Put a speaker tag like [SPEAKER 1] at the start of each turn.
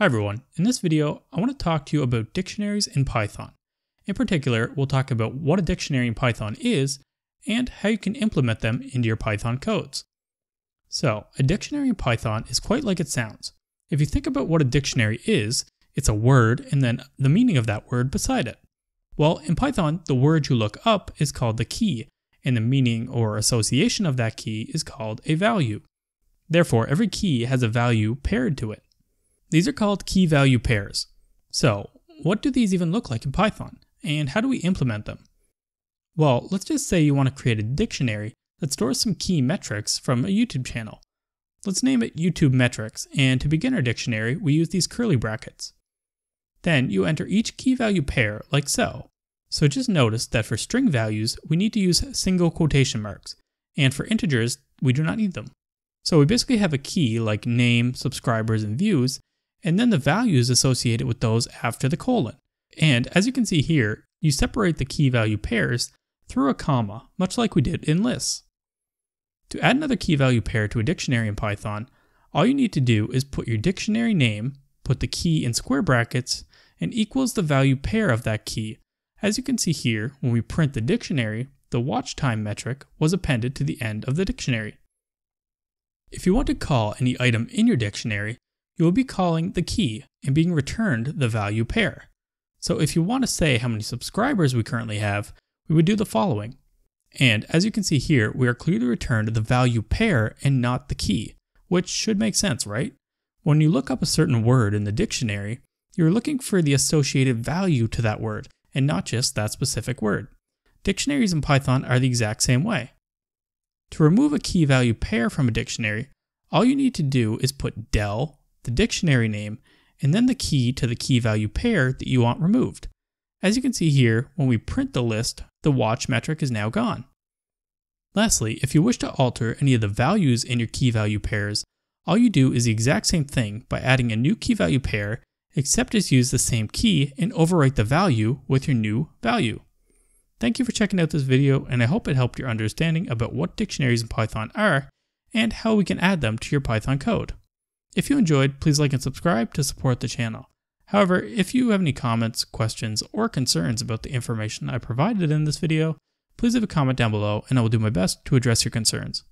[SPEAKER 1] Hi everyone, in this video I want to talk to you about dictionaries in Python. In particular, we'll talk about what a dictionary in Python is and how you can implement them into your Python codes. So, a dictionary in Python is quite like it sounds. If you think about what a dictionary is, it's a word and then the meaning of that word beside it. Well, in Python, the word you look up is called the key, and the meaning or association of that key is called a value. Therefore, every key has a value paired to it. These are called key value pairs. So what do these even look like in Python? And how do we implement them? Well, let's just say you want to create a dictionary that stores some key metrics from a YouTube channel. Let's name it YouTube metrics, and to begin our dictionary, we use these curly brackets. Then you enter each key value pair like so. So just notice that for string values, we need to use single quotation marks, and for integers, we do not need them. So we basically have a key like name, subscribers, and views and then the values associated with those after the colon. And as you can see here, you separate the key value pairs through a comma, much like we did in lists. To add another key value pair to a dictionary in Python, all you need to do is put your dictionary name, put the key in square brackets, and equals the value pair of that key. As you can see here, when we print the dictionary, the watch time metric was appended to the end of the dictionary. If you want to call any item in your dictionary, you will be calling the key and being returned the value pair. So if you want to say how many subscribers we currently have, we would do the following. And as you can see here, we are clearly returned the value pair and not the key, which should make sense, right? When you look up a certain word in the dictionary, you're looking for the associated value to that word and not just that specific word. Dictionaries in Python are the exact same way. To remove a key value pair from a dictionary, all you need to do is put del the dictionary name, and then the key to the key value pair that you want removed. As you can see here, when we print the list, the watch metric is now gone. Lastly, if you wish to alter any of the values in your key value pairs, all you do is the exact same thing by adding a new key value pair, except just use the same key and overwrite the value with your new value. Thank you for checking out this video and I hope it helped your understanding about what dictionaries in Python are and how we can add them to your Python code. If you enjoyed, please like and subscribe to support the channel. However, if you have any comments, questions, or concerns about the information I provided in this video, please leave a comment down below and I will do my best to address your concerns.